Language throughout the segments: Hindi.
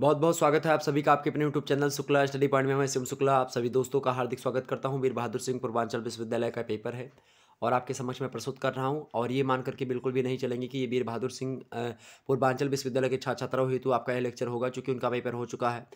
बहुत बहुत स्वागत है आप सभी का आपके अपने YouTube channel Shukla study point में मैं शिव शुक्ला आप सभी दोस्तों का हार्दिक स्वागत करता हूं वीर बहादुर सिंह पूर्वांचल विश्वविद्यालय का पेपर है और आपके समक्ष मैं प्रस्तुत कर रहा हूं और ये मान करके बिल्कुल भी नहीं चलेंगे कि ये वीर बहादुर सिंह पूर्वांचल विश्वविद्यालय के छात्र छात्राओं हेतु आपका यह लेक्चर होगा चूँकि उनका पेपर हो चुका है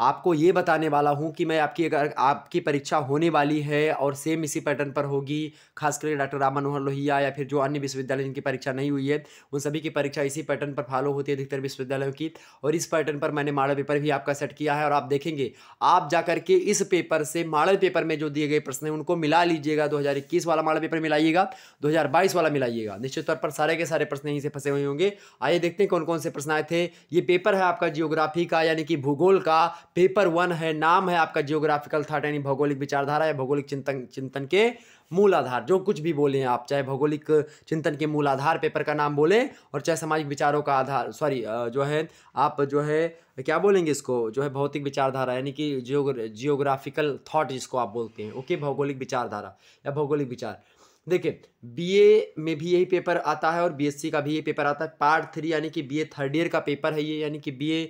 आपको ये बताने वाला हूँ कि मैं आपकी अगर आपकी परीक्षा होने वाली है और सेम इसी पैटर्न पर होगी खास करके डॉक्टर राम मनोहर लोहिया या फिर जो अन्य विश्वविद्यालय जिनकी परीक्षा नहीं हुई है उन सभी की परीक्षा इसी पैटर्न पर फॉलो होती है अधिकतर विश्वविद्यालयों की और इस पैटर्न पर मैंने मॉडल पेपर भी आपका सेट किया है और आप देखेंगे आप जा करके इस पेपर से मॉडल पेपर में जो दिए गए प्रश्न हैं उनको मिला लीजिएगा दो वाला मॉडल पेपर मिलाइएगा दो वाला मिलाइएगा निश्चित तौर पर सारे के सारे प्रश्न यहीं से फंसे हुए होंगे आइए देखते हैं कौन कौन से प्रश्न आए थे ये पेपर है आपका जियोग्राफी का यानी कि भूगोल का पेपर वन है नाम है आपका जियोग्राफिकल थाट यानी भौगोलिक विचारधारा या भौगोलिक चिंतन चिंतन के मूल आधार जो कुछ भी बोले आप चाहे भौगोलिक चिंतन के मूल आधार पेपर का नाम बोले और चाहे सामाजिक विचारों का आधार सॉरी जो है आप जो है क्या बोलेंगे इसको जो है भौतिक विचारधारा यानी कि जियोग्राफिकल थाट जिसको आप बोलते हैं ओके भौगोलिक विचारधारा या भौगोलिक विचार देखिए बीए में भी यही पेपर आता है और बीएससी का भी ये पेपर आता है पार्ट थ्री यानी कि बीए थर्ड ईयर का पेपर है ये यानी कि BA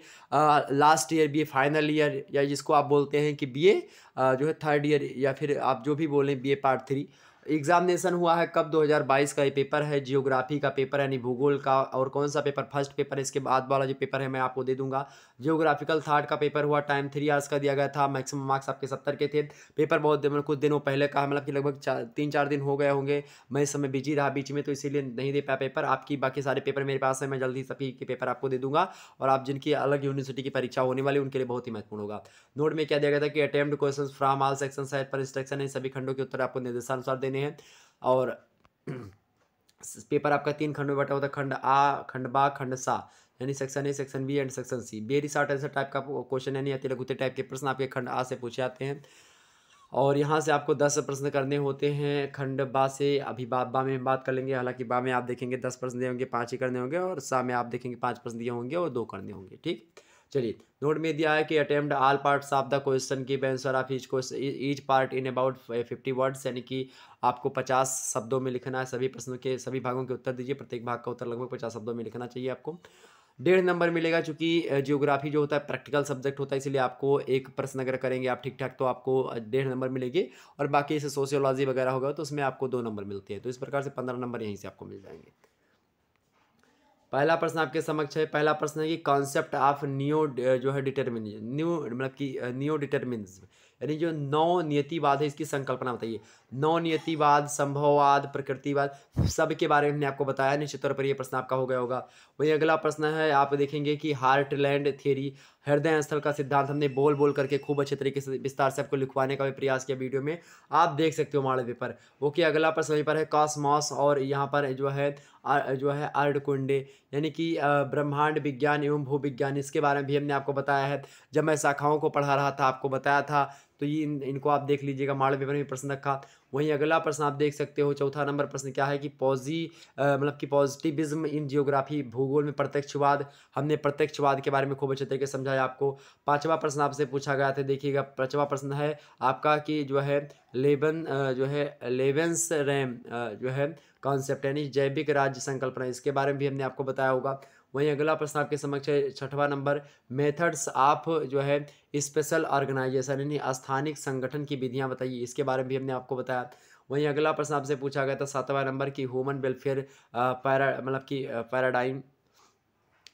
last year BA final year या जिसको आप बोलते हैं कि बीए जो है थर्ड ईयर या फिर आप जो भी बोलें बीए पार्ट थ्री एग्जामिनेशन हुआ है कब 2022 का ये पेपर है जियोग्राफी का पेपर यानी भूगोल का और कौन सा पेपर फर्स्ट पेपर इसके बाद वाला जो पेपर है मैं आपको दे दूंगा जियोग्राफिकल थर्ड का पेपर हुआ टाइम थ्री आर्स का दिया गया था मैक्सिमम मार्क्स आपके सत्तर के थे पेपर बहुत मतलब कुछ दिनों पहले का मतलब कि लगभग चार तीन चार दिन हो गए होंगे मैं इस समय बिजी रहा बीच में तो इसीलिए नहीं दे पाया पेपर आपकी बाकी सारे पेपर मेरे पास है मैं जल्दी सभी के पेपर आपको दे दूंगा और आप जिनकी अलग यूनिवर्सिटी की परीक्षा होने वाली उनके लिए बहुत ही महत्वपूर्ण होगा नोट में क्या दिया गया था कि attempt question from all section side पर इंस्ट्रक्शन है सभी खंडों के उत्तर आपको निर्देशानुसार देने देने हैं और पेपर आपका तीन खंड में बटा होता है खंड आ खंड बा खंड सा यानी section A section B and section C very short answer type का क्वेश्चन यानी अति लघुते टाइप के प्रश्न आपके खंड आ से पूछे जाते हैं और यहाँ से आपको दस प्रश्न करने होते हैं खंड बा से अभी बा बा में बात कर लेंगे हालांकि बा में आप देखेंगे दस प्रश्न दिए होंगे पाँच ही करने होंगे और सा में आप देखेंगे पाँच प्रश्न दिए होंगे और दो करने होंगे ठीक चलिए नोट में दिया है कि attempt all parts of the question की answer of each question each part in about fifty words यानी कि आपको पचास शब्दों में लिखना है सभी प्रश्नों के सभी भागों के उत्तर दीजिए प्रत्येक भाग का उत्तर लगभग पचास शब्दों में लिखना चाहिए आपको डेढ़ नंबर मिलेगा चूँकि जियोग्राफी जो होता है प्रैक्टिकल सब्जेक्ट होता है इसलिए आपको एक प्रश्न अगर करेंगे आप ठीक ठाक तो आपको डेढ़ नंबर मिलेंगे और बाकी जैसे सोशियोलॉजी वगैरह होगा तो उसमें आपको दो नंबर मिलते हैं तो इस प्रकार से पंद्रह नंबर यहीं से आपको मिल जाएंगे पहला प्रश्न आपके समक्ष है पहला प्रश्न है कि कॉन्सेप्ट ऑफ न्यू जो है डिटर्मिनिज्म न्यू मतलब कि न्यू डिटर्मिनिज्म यानी जो नौ नियतिवाद है इसकी संकल्पना बताइए नौ नियतिवाद संभववाद प्रकृतिवाद सब के बारे में हमने आपको बताया निश्चित तौर पर यह प्रश्न आपका हो गया होगा वही अगला प्रश्न है आप देखेंगे कि हार्टलैंड थियरी हृदय स्थल का सिद्धांत हमने बोल बोल करके खूब अच्छे तरीके से विस्तार से आपको लिखवाने का भी प्रयास किया वीडियो में आप देख सकते हो हमारे पेपर ओके अगला प्रश्न यहीं पर है कॉस्मॉस और यहाँ पर जो है जो है अर्ड कुंडे यानी कि ब्रह्मांड विज्ञान एवं भूविज्ञान इसके बारे में भी हमने आपको बताया है जब मैं शाखाओं को पढ़ा रहा था आपको बताया था तो ये इन, इनको आप देख लीजिएगा माड़ पेपर में प्रश्न रखा वहीं अगला प्रश्न आप देख सकते हो चौथा नंबर प्रश्न क्या है कि पॉजी मतलब कि पॉजिटिविज्म इन जियोग्राफी भूगोल में प्रत्यक्षवाद हमने प्रत्यक्षवाद के बारे में खूब अच्छे तरीके से समझाया आपको पाँचवा प्रश्न आपसे पूछा गया था देखिएगा पाँचवा प्रश्न है आपका कि जो है लेबन जो है लेवेंस रैम जो है कॉन्सेप्ट यानी जैविक राज्य संकल्पना इसके बारे में भी हमने आपको बताया होगा वहीं अगला प्रश्न आपके समक्ष है छठवा नंबर मेथड्स ऑफ जो है स्पेशल ऑर्गेनाइजेशन यानी स्थानिक संगठन की विधियाँ बताइए इसके बारे में भी हमने आपको बताया वहीं अगला प्रश्न आपसे पूछा गया था सातवां नंबर की ह्यूमन वेलफेयर पैरा मतलब कि पैराडाइम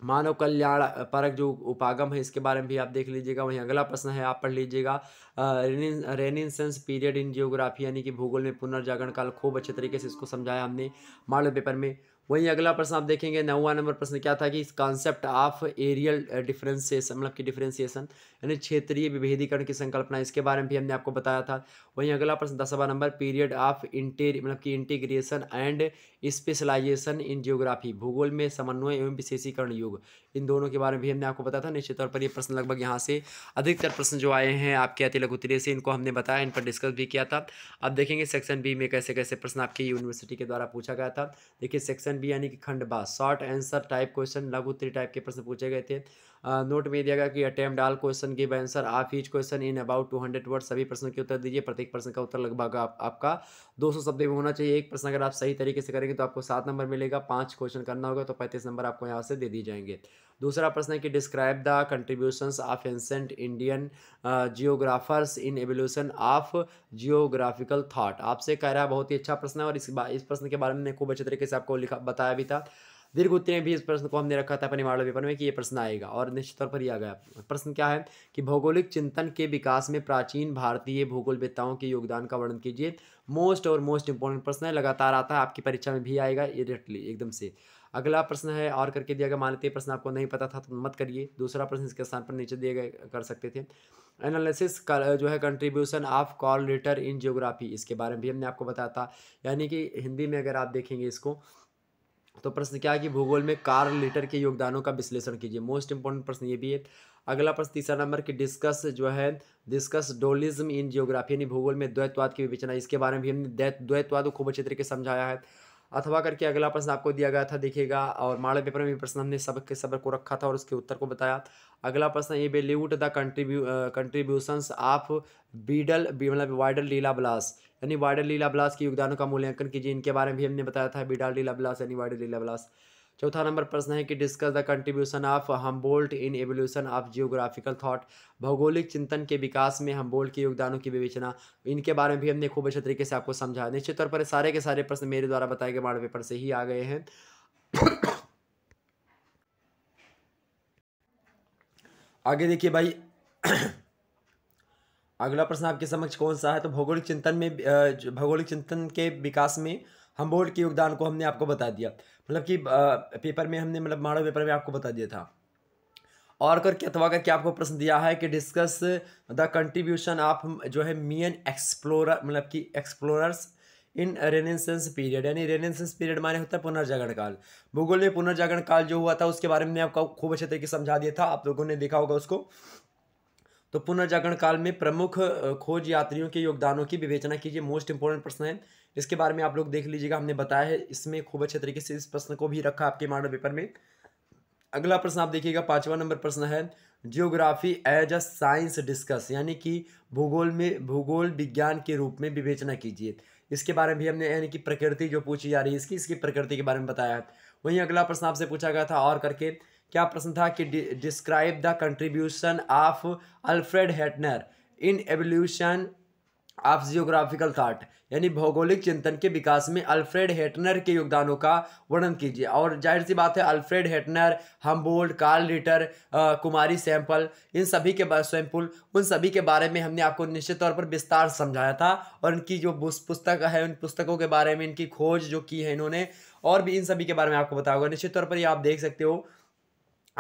मानव कल्याण परक जो उपागम है इसके बारे में भी आप देख लीजिएगा वहीं अगला प्रश्न है आप पढ़ लीजिएगा रेनिन पीरियड इन जियोग्राफी यानी कि भूगोल में पुनर्जागरण काल खूब अच्छे तरीके से इसको समझाया हमने मॉडल पेपर में वहीं अगला प्रश्न आप देखेंगे नौवा नंबर प्रश्न क्या था कि इस कॉन्सेप्ट ऑफ एरियल डिफरेंसिएशन मतलब कि डिफ्रेंसिएशन यानी क्षेत्रीय विभेदीकरण की संकल्पना इसके बारे में भी हमने आपको बताया था वहीं अगला प्रश्न दसवा नंबर पीरियड ऑफ इंटेर मतलब कि integration and specialisation in geography भूगोल में समन्वय एवं विशेषीकरण युग इन दोनों के बारे में भी हमने आपको बताया था निश्चित तौर पर ये प्रश्न लगभग यहाँ से अधिकतर प्रश्न जो आए हैं आपके अति लघुतरे से इनको हमने बताया इन पर डिस्कस भी किया था अब देखेंगे सेक्शन बी में कैसे कैसे प्रश्न आपकी यूनिवर्सिटी के द्वारा पूछा गया था देखिए सेक्शन ऑप्शन बी यानी कि खंड बा शॉर्ट आंसर टाइप क्वेश्चन लघु उत्तरी टाइप के प्रश्न पूछे गए थे नोट में दिया गया कि अटैम्प्ट डाल क्वेश्चन गिव आंसर आप each question in about two hundred word सभी प्रश्न के उत्तर दीजिए प्रत्येक प्रश्न का उत्तर लगभग आप, आपका दो सौ शब्द में होना चाहिए एक प्रश्न अगर आप सही तरीके से करेंगे तो आपको सात नंबर मिलेगा पाँच क्वेश्चन करना होगा तो पैंतीस नंबर आपको यहाँ से दे दिए जाएंगे दूसरा प्रश्न है कि describe the contributions of ancient Indian geographers in evolution of geographical thought आपसे कह रहा है बहुत ही अच्छा प्रश्न है और इस इस प्रश्न के बारे में खूब अच्छे तरीके से आपको लिखा बताया भी था दीर्घ उत्तरीय भी इस प्रश्न को हमने रखा था अपने मॉडल पेपर में कि ये प्रश्न आएगा और निश्चित तौर पर ही आ गया प्रश्न क्या है कि भौगोलिक चिंतन के विकास में प्राचीन भारतीय वेताओं के योगदान का वर्णन कीजिए मोस्ट और मोस्ट इंपॉर्टेंट प्रश्न है लगातार आता है आपकी परीक्षा में भी आएगा डायरेक्टली एकदम से अगला प्रश्न है और करके दिया गया मानते प्रश्न आपको नहीं पता था तो मत करिए दूसरा प्रश्न इसके स्थान पर नीचे दिए गए कर सकते थे एनालिसिस जो है contribution of Carl Ritter in geography इसके बारे में भी हमने आपको बताया था यानी कि हिंदी में अगर आप देखेंगे इसको तो प्रश्न क्या है कि भूगोल में कार लीटर के योगदानों का विश्लेषण कीजिए मोस्ट इंपॉर्टेंट प्रश्न ये भी है अगला प्रश्न तीसरा नंबर की डिस्कस जो है डिस्कस डोलिज्म इन जियोग्राफी यानी भूगोल में द्वैतवाद की विवेचना इसके बारे में भी हमने द्वैतवाद को खूब अच्छे तरीके समझाया है अथवा करके अगला प्रश्न आपको दिया गया था देखिएगा और माड़े पेपर में भी प्रश्न हमने सबक के सबक को रखा था और उसके उत्तर को बताया अगला प्रश्न ये बेलीवुड द कंट्रीब्यू कंट्रीब्यूशंस ऑफ बीडल मतलब वाइडल लीला ब्लास यानी वाइडल लीला ब्लास के योगदानों का मूल्यांकन कीजिए इनके बारे में भी हमने बताया था बीडल लीला ब्लास यानी वाइडल लीला ब्लास चौथा नंबर प्रश्न है कि discuss the contribution of Humboldt in evolution of geographical thought भौगोलिक चिंतन के विकास में हम्बोल्ट के योगदानों की विवेचना इनके बारे में भी हमने खूब अच्छे तरीके से आपको समझा निश्चित तौर पर सारे के सारे प्रश्न मेरे द्वारा बताए गए बारह पेपर से ही आ गए हैं आगे देखिए भाई अगला प्रश्न आपके समक्ष कौन सा है तो भौगोलिक चिंतन में भौगोलिक चिंतन के विकास में हम बोर्ड के योगदान को हमने आपको बता दिया मतलब कि पेपर में हमने मतलब माड़ो पेपर में आपको बता दिया था और करके अथवा करके आपको प्रश्न दिया है कि डिस्कस द कंट्रीब्यूशन ऑफ जो है मियन एक्सप्लोरर मतलब कि एक्सप्लोरर्स इन रेनेसेंस पीरियड यानी रेनेसेंस पीरियड माने होता है पुनर्जागरण काल भूगोल में पुनर्जागरण काल जो हुआ था उसके बारे में आपको खूब अच्छे तरीके समझा दिया था आप लोगों ने देखा होगा उसको तो पुनर्जागरण काल में प्रमुख खोज यात्रियों के योगदानों की विवेचना कीजिए मोस्ट इंपॉर्टेंट प्रश्न है इसके बारे में आप लोग देख लीजिएगा हमने बताया है इसमें खूब अच्छे तरीके से इस प्रश्न को भी रखा आपके मॉडल पेपर में अगला प्रश्न आप देखिएगा पांचवा नंबर प्रश्न है geography as a science discuss यानी कि भूगोल में भूगोल विज्ञान के रूप में विवेचना कीजिए इसके बारे में भी हमने यानी कि प्रकृति जो पूछी जा रही है इसकी इसकी प्रकृति के बारे में बताया है वहीं अगला प्रश्न आपसे पूछा गया था और करके क्या प्रश्न था कि describe the contribution of Alfred Hettner in evolution of geographical thought यानी भौगोलिक चिंतन के विकास में अल्फ्रेड हेटनर के योगदानों का वर्णन कीजिए और जाहिर सी बात है Alfred Hettner Humboldt Carl Ritter कुमारी सैंपल इन सभी के स्वयंपुल उन सभी के बारे में हमने आपको निश्चित तौर पर विस्तार समझाया था और इनकी जो पुस्तक है उन पुस्तकों के बारे में इनकी खोज जो की है इन्होंने और भी इन सभी के बारे में आपको बताया निश्चित तौर पर ये आप देख सकते हो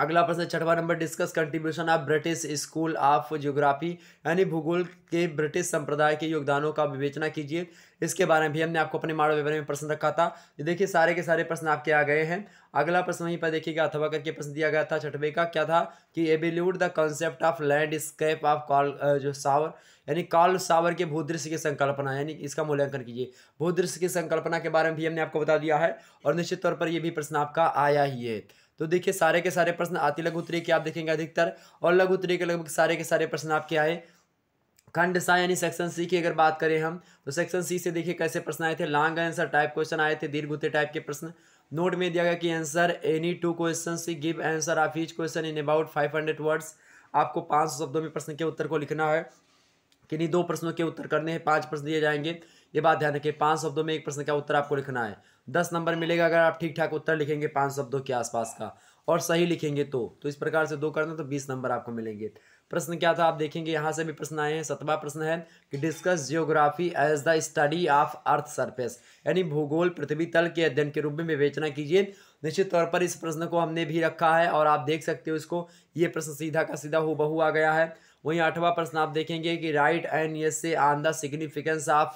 अगला प्रश्न छठवा number discuss contribution of British school of geography यानी भूगोल के ब्रिटिश संप्रदाय के योगदानों का विवेचना कीजिए इसके बारे में भी हमने आपको अपने मानव विवरण में प्रश्न रखा था देखिए सारे के सारे प्रश्न आपके आ गए हैं अगला प्रश्न वहीं पर देखिएगा अथवा करके प्रश्न दिया गया था छठवे का क्या था कि evaluate the concept of land of Carl जो सावर यानी कॉल सावर के भूदृश्य की संकल्पना यानी इसका मूल्यांकन कीजिए भूदृश्य की संकल्पना के बारे में भी हमने आपको बता दिया है और निश्चित तौर पर यह भी प्रश्न आपका आया ही है तो देखिए सारे के सारे प्रश्न आती लघु उत्तरी के आप देखेंगे अधिकतर और लघु उत्तरी के लगभग सारे के सारे प्रश्न आपके आए खंड सा यानी सेक्शन सी की अगर बात करें हम तो सेक्शन सी से देखिए कैसे प्रश्न आए थे लॉन्ग आंसर टाइप क्वेश्चन आए थे दीर्घ उत्तरी टाइप के प्रश्न नोट में दिया गया कि आंसर एनी टू क्वेश्चन सी give answer of each question in about five hundred words आपको पाँच शब्दों में प्रश्न के उत्तर को लिखना है कि नहीं दो प्रश्नों के उत्तर करने हैं पाँच प्रश्न दिए जाएंगे ये बात ध्यान रखिए पाँच शब्दों में एक प्रश्न का उत्तर आपको लिखना है दस नंबर मिलेगा अगर आप ठीक ठाक उत्तर लिखेंगे पाँच शब्दों के आसपास का और सही लिखेंगे तो तो इस प्रकार से दो करना तो बीस नंबर आपको मिलेंगे प्रश्न क्या था आप देखेंगे यहाँ से भी प्रश्न आए हैं सतवा प्रश्न है कि discuss geography as the study of earth surface यानी भूगोल पृथ्वी तल के अध्ययन के रूप में विवेचना कीजिए निश्चित तौर पर इस प्रश्न को हमने भी रखा है और आप देख सकते हो इसको ये प्रश्न सीधा का सीधा हु आ गया है वहीं आठवां प्रश्न आप देखेंगे कि राइट एंड ये से ऑन द सिग्निफिकेंस ऑफ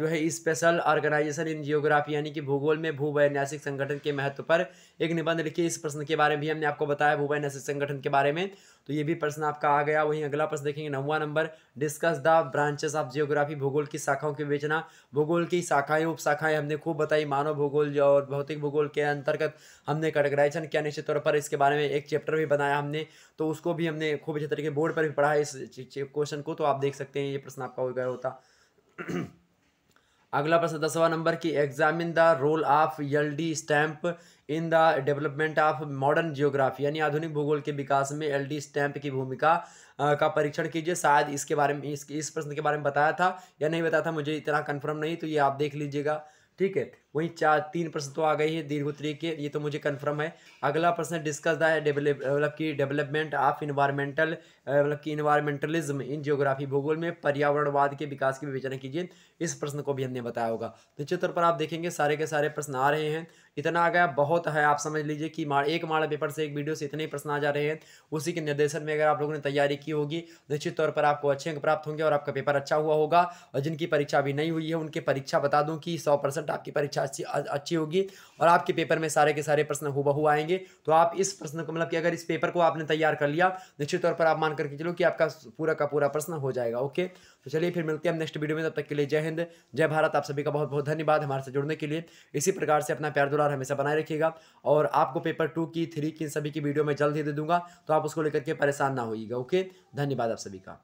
जो है स्पेशल ऑर्गेनाइजेशन इन जियोग्राफी यानी कि भूगोल में भूवैन्यासिक संगठन के महत्व पर एक निबंध लिखिए इस प्रश्न के बारे में भी हमने आपको बताया भूवैन्यासिक संगठन के बारे में तो ये भी प्रश्न आपका आ गया वहीं अगला प्रश्न देखेंगे नवा number discuss the branches of geography भूगोल की शाखाओं की बेचना भूगोल की शाखाएं उप शाखाएं हमने खूब बताई मानव भूगोल और भौतिक भूगोल के अंतर्गत हमने कैटेगराइजेशन किया निश्चित तौर पर इसके बारे में एक चैप्टर भी बनाया हमने तो उसको भी हमने खूब अच्छे तरीके बोर्ड पर भी पढ़ा है इस क्वेश्चन को तो आप देख सकते हैं ये प्रश्न आपका हो गया होता अगला प्रश्न दसवा नंबर की examine the role of L D Stamp in the development of modern geography यानी आधुनिक भूगोल के विकास में एल डी स्टैंप की भूमिका का परीक्षण कीजिए शायद इसके बारे में इस, इस प्रश्न के बारे में बताया था या नहीं बताया था मुझे इतना कन्फर्म नहीं तो ये आप देख लीजिएगा ठीक है वहीं चार तीन प्रश्न तो आ गई है दीर्घ उत्तरीय के ये तो मुझे कन्फर्म है अगला प्रश्न डिस्कस द डेवलप की डेवलपमेंट ऑफ इन्वायरमेंटल मतलब कि इन्वायरमेंटलिज्म इन जियोग्राफी भूगोल में पर्यावरणवाद के विकास की विवेचना कीजिए इस प्रश्न को भी हमने बताया होगा निश्चित तौर पर आप देखेंगे सारे के सारे प्रश्न आ रहे हैं इतना आ गया बहुत है आप समझ लीजिए कि मार एक माड़ा पेपर से एक वीडियो से इतने प्रश्न आ जा रहे हैं उसी के निर्देशन में अगर आप लोगों ने तैयारी की होगी निश्चित तौर पर आपको अच्छे अंक प्राप्त होंगे और आपका पेपर अच्छा हुआ होगा और जिनकी परीक्षा अभी नहीं हुई है उनकी परीक्षा बता दूँ कि सौ परसेंट आपकी परीक्षा अच्छी अच्छी होगी और आपके पेपर में सारे के सारे प्रश्न हुआ आएंगे तो आप इस प्रश्न को मतलब कि अगर इस पेपर को आपने तैयार कर लिया निश्चित तौर पर आप मान करके चलो कि आपका पूरा का पूरा प्रश्न हो जाएगा ओके तो चलिए फिर मिलते हैं नेक्स्ट वीडियो में तब तक के लिए जय हिंद जय भारत आप सभी का बहुत बहुत धन्यवाद हमारे से जुड़ने के लिए इसी प्रकार से अपना प्यार दुलार हमेशा बनाए रखिएगा और आपको पेपर टू की थ्री की सभी की वीडियो में जल्द ही दे दूंगा तो आप उसको लेकर के परेशान ना होइएगा ओके धन्यवाद आप सभी का